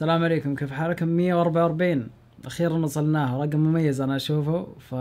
السلام عليكم كيف حالكم 144 اخيرا وصلناها رقم مميز انا اشوفه ف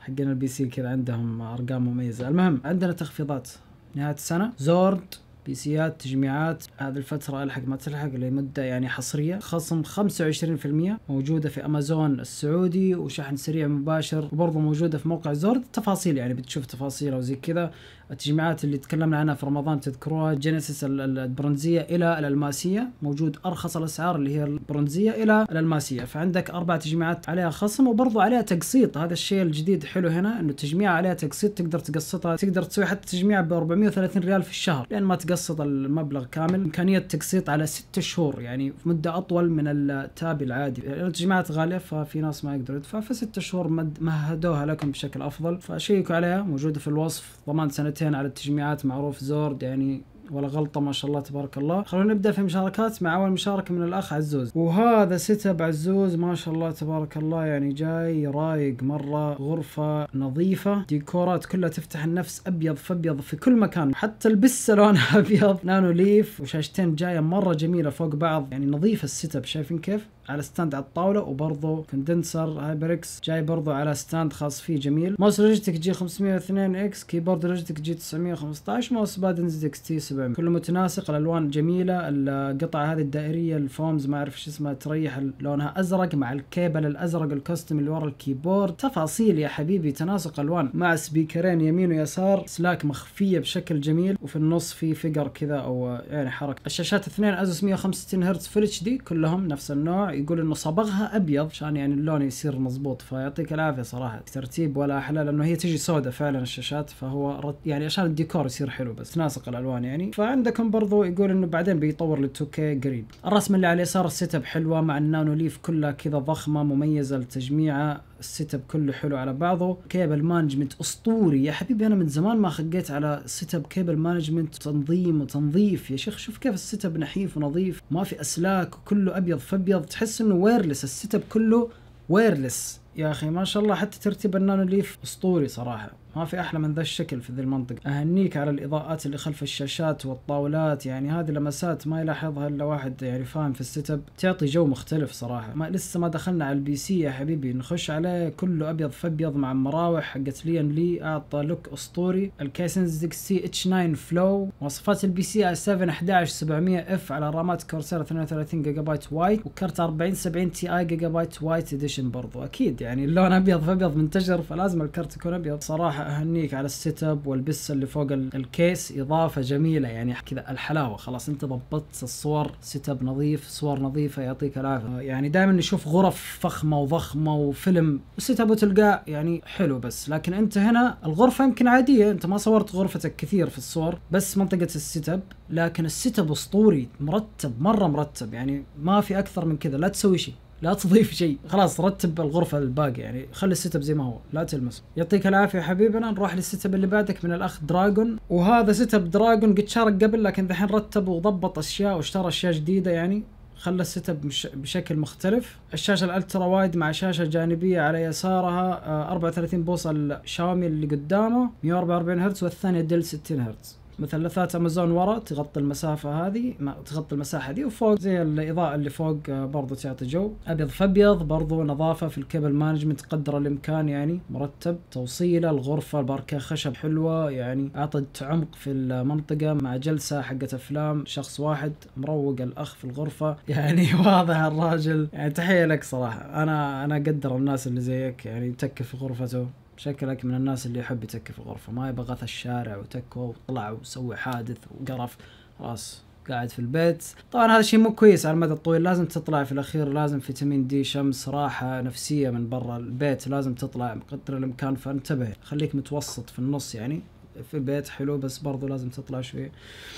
حقين البي سي كذا عندهم ارقام مميزه المهم عندنا تخفيضات نهايه السنه زورد بيسيات تجميعات هذه الفترة الحق ما تلحق لمدة يعني حصرية خصم 25% موجودة في امازون السعودي وشحن سريع مباشر وبرضه موجودة في موقع زورد تفاصيل يعني بتشوف تفاصيلها وزي كذا التجميعات اللي تكلمنا عنها في رمضان تذكروها جينيسيس البرونزية الى الالماسية موجود ارخص الاسعار اللي هي البرونزية الى الالماسية فعندك اربع تجميعات عليها خصم وبرضه عليها تقسيط هذا الشيء الجديد حلو هنا انه التجميعه عليها تقسيط تقدر تقسطها تقدر تسوي حتى تجميع ب 430 ريال في الشهر لان ما تقدر تقسط المبلغ كامل إمكانية تقسيط على ستة شهور يعني في مدة أطول من التاب العادي التجمعات غالية ففي ناس ما يقدروا يدفع فستة شهور مد مهدوها لكم بشكل أفضل فشيكوا عليها موجودة في الوصف ضمان سنتين على التجميعات معروف زورد يعني ولا غلطه ما شاء الله تبارك الله خلونا نبدا في مشاركات مع اول مشاركه من الاخ عزوز وهذا سيت اب عزوز ما شاء الله تبارك الله يعني جاي رايق مره غرفه نظيفه ديكورات كلها تفتح النفس ابيض فابيض في كل مكان حتى البسه لونها ابيض نانو ليف وشاشتين جايه مره جميله فوق بعض يعني نظيفه السيت اب شايفين كيف على ستاند على الطاوله وبرضه كندنسر هايبركس جاي برضه على ستاند خاص فيه جميل ماوس لوجيتك جي 502 اكس كيبورد لوجيتك جي 915 ماوس باد اكس تي 700 كله متناسق الالوان جميله القطعه هذه الدائريه الفومز ما اعرف شو اسمها تريح لونها ازرق مع الكيبل الازرق الكوستم اللي ورا الكيبورد تفاصيل يا حبيبي تناسق الوان مع سبيكرين يمين ويسار سلاك مخفيه بشكل جميل وفي النص في فيجر كذا او يعني حركه الشاشات اثنين ازوس 165 هرتز فل اتش دي كلهم نفس النوع يقول انه صبغها ابيض عشان يعني اللون يصير مضبوط فيعطيك العافيه صراحه ترتيب ولا احلى لانه هي تجي سوداء فعلا الشاشات فهو رت يعني عشان الديكور يصير حلو بس تناسق الالوان يعني فعندكم برضو يقول انه بعدين بيطور لل 2K قريب الرسم اللي على اليسار السيت اب حلوه مع النانو ليف كلها كذا ضخمه مميزه لتجميعه السيت اب كله حلو على بعضه كيبل مانجمنت اسطوري يا حبيبي انا من زمان ما خقيت على سيت اب كيبل مانجمنت تنظيم وتنظيف يا شيخ شوف كيف السيت اب نحيف ونظيف ما في اسلاك وكله ابيض فابيض تحس انه ويرلس السيت اب كله ويرلس يا اخي ما شاء الله حتى ترتيب النانو ليف اسطوري صراحه ما في احلى من ذا الشكل في ذي المنطقه اهنيك على الاضاءات اللي خلف الشاشات والطاولات يعني هذه لمسات ما يلاحظها الا واحد يعني فاهم في السيت اب تعطي جو مختلف صراحه ما لسه ما دخلنا على البي سي يا حبيبي نخش عليه كله ابيض فابيض مع مراوح حقت ليان لي اعطى لوك اسطوري الكيسن سي اتش 9 فلو مواصفات البي سي اي 7 11 700 اف على رامات كورسير 32 جيجا بايت وايت وكرت 40 70 تي اي جيجا بايت وايت اديشن برضو اكيد يعني اللون ابيض فابيض منتشر فلازم الكرت يكون ابيض صراحه اهنيك على السيت اب والبسه اللي فوق الكيس اضافه جميله يعني كذا الحلاوه خلاص انت ضبطت الصور سيت اب نظيف صور نظيفه يعطيك العافيه يعني دائما نشوف غرف فخمه وضخمه وفيلم سيت اب وتلقاه يعني حلو بس لكن انت هنا الغرفه يمكن عاديه انت ما صورت غرفتك كثير في الصور بس منطقه السيت اب لكن السيت اب اسطوري مرتب مره مرتب يعني ما في اكثر من كذا لا تسوي شيء لا تضيف شيء خلاص رتب الغرفه الباقي يعني خلي السيت اب زي ما هو لا تلمسه يعطيك العافيه حبيبنا نروح للسيت اب اللي بعدك من الاخ دراجون وهذا سيت اب دراجون قد شارك قبل لكن ذحين رتب وضبط اشياء واشترى اشياء جديده يعني خلى السيت اب بشكل مختلف الشاشه الالترا وايد مع شاشه جانبيه على يسارها 34 بوصه الشاومي اللي قدامه 144 هرتز والثانيه ديل 60 هرتز مثلثات امازون ورا تغطي المسافه هذه ما تغطي المساحه دي وفوق زي الاضاءه اللي فوق آه، برضو تعطي جو ابيض فابيض برضو نظافه في الكيبل مانجمنت قدر الامكان يعني مرتب توصيله الغرفه الباركه خشب حلوه يعني اعطت عمق في المنطقه مع جلسه حقت افلام شخص واحد مروق الاخ في الغرفه يعني واضح الراجل يعني تحيه لك صراحه انا انا اقدر الناس اللي زيك يعني تكفي في غرفته شكلك من الناس اللي يحب يتك في الغرفة ما يبغى غث الشارع وتكوى وطلع وسوي حادث وقرف خلاص قاعد في البيت طبعا هذا الشيء مو كويس على المدى الطويل لازم تطلع في الاخير لازم فيتامين دي شمس راحة نفسية من برا البيت لازم تطلع قدر الامكان فانتبه خليك متوسط في النص يعني في البيت حلو بس برضو لازم تطلع شوي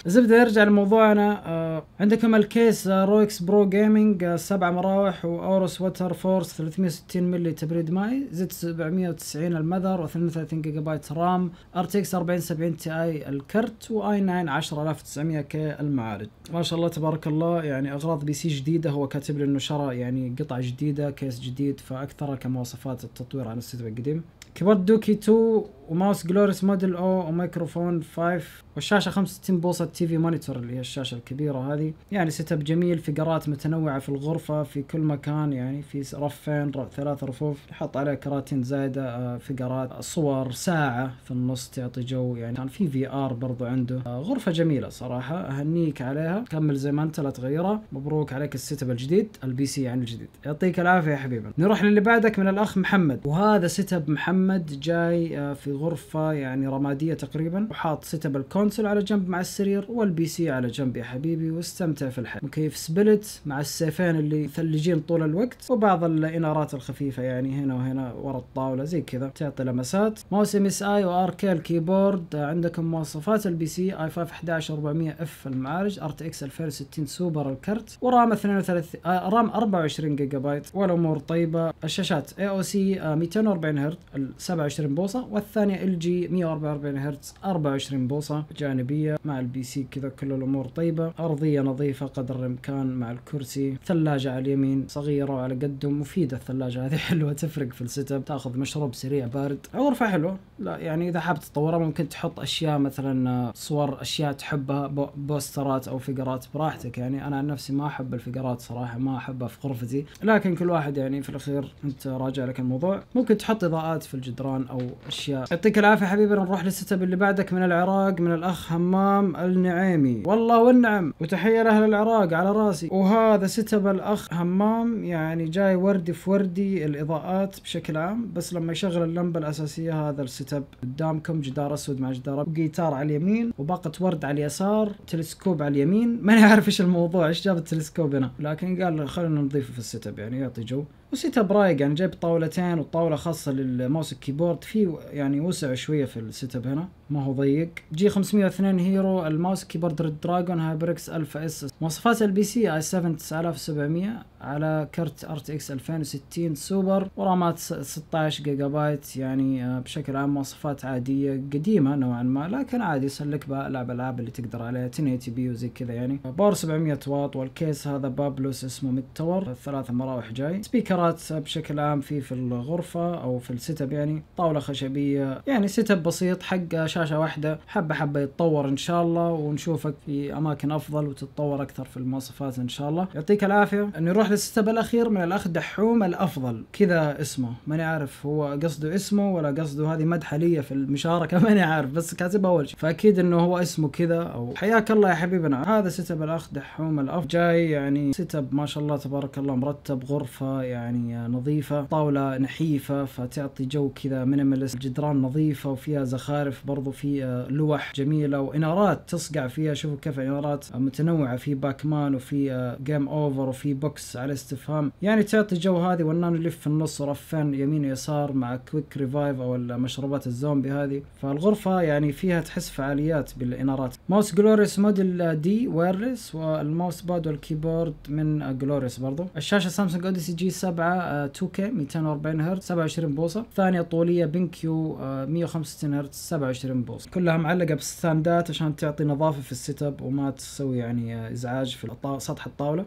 الزبدة يرجع لموضوعنا آه عندكم الكيس آه رويكس برو جيمنج آه سبع مراوح واوروس ووتر فورس 360 ملي تبريد ماي زد 790 المذر و32 جيجا بايت رام ار تي اكس 4070 تي اي الكرت واي 9 10900 كي المعالج ما شاء الله تبارك الله يعني اغراض بي سي جديدة هو كاتب لي انه شرى يعني قطعة جديدة كيس جديد فاكثر كمواصفات التطوير عن السيتوى القديم كيبورد دوكي 2 وماوس جلوريس موديل او microphone 5 والشاشه 65 بوصه تي في مونيتور اللي هي الشاشه الكبيره هذه يعني سيت اب جميل فقرات متنوعه في الغرفه في كل مكان يعني في رفين رف ثلاث رفوف يحط عليها كراتين زايده آه، فقرات صور ساعه في النص تعطي جو يعني كان في في ار برضو عنده آه، غرفه جميله صراحه اهنيك عليها كمل زي ما انت لا تغيرها مبروك عليك السيت اب الجديد البي سي يعني الجديد يعطيك العافيه يا حبيبي نروح للي بعدك من الاخ محمد وهذا سيت اب محمد جاي آه، في غرفه يعني رماديه تقريبا وحاط سيت اب الكون الكونسل على جنب مع السرير والبي سي على جنب يا حبيبي واستمتع في الحياة مكيف سبلت مع السيفين اللي ثلجين طول الوقت وبعض الانارات الخفيفة يعني هنا وهنا ورا الطاولة زي كذا تعطي لمسات ماوس ام اس اي وار كي الكيبورد عندكم مواصفات البي سي اي 5 11400 اف المعالج ار تي اكس 2060 سوبر الكرت ورام 32 آه، رام 24 جيجا بايت والامور طيبة الشاشات اي او سي 240 هرتز 27 بوصة والثانية ال جي 144 هرتز 24 بوصة جانبية مع البي سي كذا كل الأمور طيبة أرضية نظيفة قدر الإمكان مع الكرسي ثلاجة على اليمين صغيرة وعلى قده مفيدة الثلاجة هذه حلوة تفرق في السيت اب تاخذ مشروب سريع بارد غرفة حلوة لا يعني إذا حاب تطورها ممكن تحط أشياء مثلا آه، صور أشياء تحبها بوسترات أو فقرات براحتك يعني أنا عن نفسي ما أحب الفقرات صراحة ما أحبها في غرفتي لكن كل واحد يعني في الأخير أنت راجع لك الموضوع ممكن تحط إضاءات في الجدران أو أشياء يعطيك العافية حبيبي نروح للسيت اب اللي بعدك من العراق من الأ... الأخ همام النعيمي والله والنعم وتحية لأهل العراق على راسي وهذا اب الأخ همام يعني جاي وردي في وردي الإضاءات بشكل عام بس لما يشغل اللمبة الأساسية هذا السيت اب قدامكم جدار أسود مع جدار وجيتار على اليمين وباقة ورد على اليسار تلسكوب على اليمين ماني عارف ايش الموضوع ايش جاب التلسكوب هنا لكن قال خلينا نضيفه في السيت اب يعني يعطي جو وسيت اب رايق يعني جايب طاولتين والطاوله خاصه للماوس الكيبورد في يعني وسع شويه في السيت اب هنا ما هو ضيق جي 502 هيرو الماوس كيبورد ريد دراجون هايبركس الفا اس مواصفات البي سي اي 7 9700 على كرت ار تي اكس 2060 سوبر ورامات 16 جيجا بايت يعني آه، بشكل عام مواصفات عاديه قديمه نوعا ما لكن عادي يسلك بقى العب العاب اللي تقدر عليها 1080 بي وزي كذا يعني باور 700 واط والكيس هذا بابلوس اسمه ميد تاور ثلاث مراوح جاي سبيكر الكرات بشكل عام في في الغرفه او في السيت اب يعني طاوله خشبيه يعني سيت اب بسيط حق شاشه واحده حبه حبه يتطور ان شاء الله ونشوفك في اماكن افضل وتتطور اكثر في المواصفات ان شاء الله يعطيك العافيه نروح للسيت اب الاخير من الاخ دحوم الافضل كذا اسمه ماني عارف هو قصده اسمه ولا قصده هذه مدحه لي في المشاركه ماني عارف بس كاتبها اول شيء فاكيد انه هو اسمه كذا او حياك الله يا حبيبنا هذا سيت اب الاخ دحوم الافضل جاي يعني سيت اب ما شاء الله تبارك الله مرتب غرفه يعني يعني نظيفة طاولة نحيفة فتعطي جو كذا مينيماليست الجدران نظيفة وفيها زخارف برضو في آه، لوح جميلة وإنارات تصقع فيها شوفوا كيف إنارات متنوعة في باكمان وفي جيم آه، أوفر وفي بوكس على استفهام يعني تعطي جو هذه والنان نلف في النص رفان يمين يسار مع كويك ريفايف أو المشروبات الزومبي هذه فالغرفة يعني فيها تحس فعاليات بالإنارات ماوس جلوريس موديل دي ويرلس والماوس باد والكيبورد من جلوريس آه، برضو الشاشة سامسونج اوديسي جي 7 7 2K 240 هرتز 27 بوصه الثانيه طوليه بن كيو 165 آه، هرتز 27 بوصه كلها معلقه بالستاندات عشان تعطي نظافه في السيت اب وما تسوي يعني آه، ازعاج في سطح الطاوله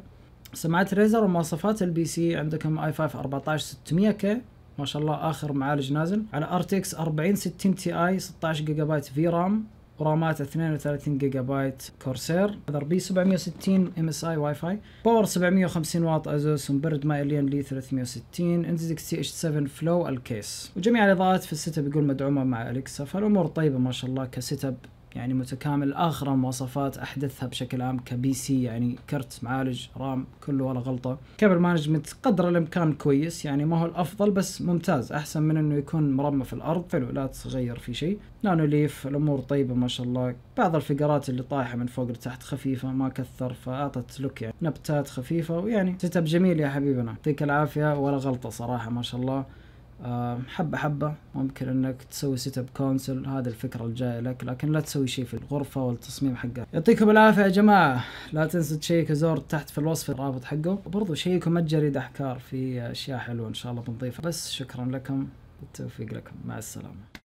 سماعات ريزر ومواصفات البي سي عندكم اي 5 14 600 كي ما شاء الله اخر معالج نازل على ار تي اكس 4060 تي اي 16 جيجا بايت في رام ورامات 32 جيجا بايت كورسير ماذر بي 760 ام اس اي واي فاي باور 750 واط ازوس ومبرد مايلين لي 360 ان زد اكس تي اتش 7 فلو الكيس وجميع الاضاءات في السيت اب يقول مدعومه مع اليكسا فالامور طيبه ما شاء الله كسيت اب يعني متكامل اخر مواصفات احدثها بشكل عام كبي سي يعني كرت معالج رام كله ولا غلطه كابل مانجمنت قدر الامكان كويس يعني ما هو الافضل بس ممتاز احسن من انه يكون مرمى في الارض حلو لا تغير في شيء نانو ليف الامور طيبه ما شاء الله بعض الفقرات اللي طايحه من فوق لتحت خفيفه ما كثر فاعطت لوك يعني نبتات خفيفه ويعني سيت جميل يا حبيبنا يعطيك العافيه ولا غلطه صراحه ما شاء الله حبة حبة ممكن انك تسوي سيت اب كونسل هذه الفكرة الجاية لك لكن لا تسوي شيء في الغرفة والتصميم حقها يعطيكم العافية يا جماعة لا تنسوا تشيكوا زور تحت في الوصف الرابط حقه وبرضه شيكوا متجري احكار في اشياء حلوة ان شاء الله بنضيفها بس شكرا لكم بالتوفيق لكم مع السلامة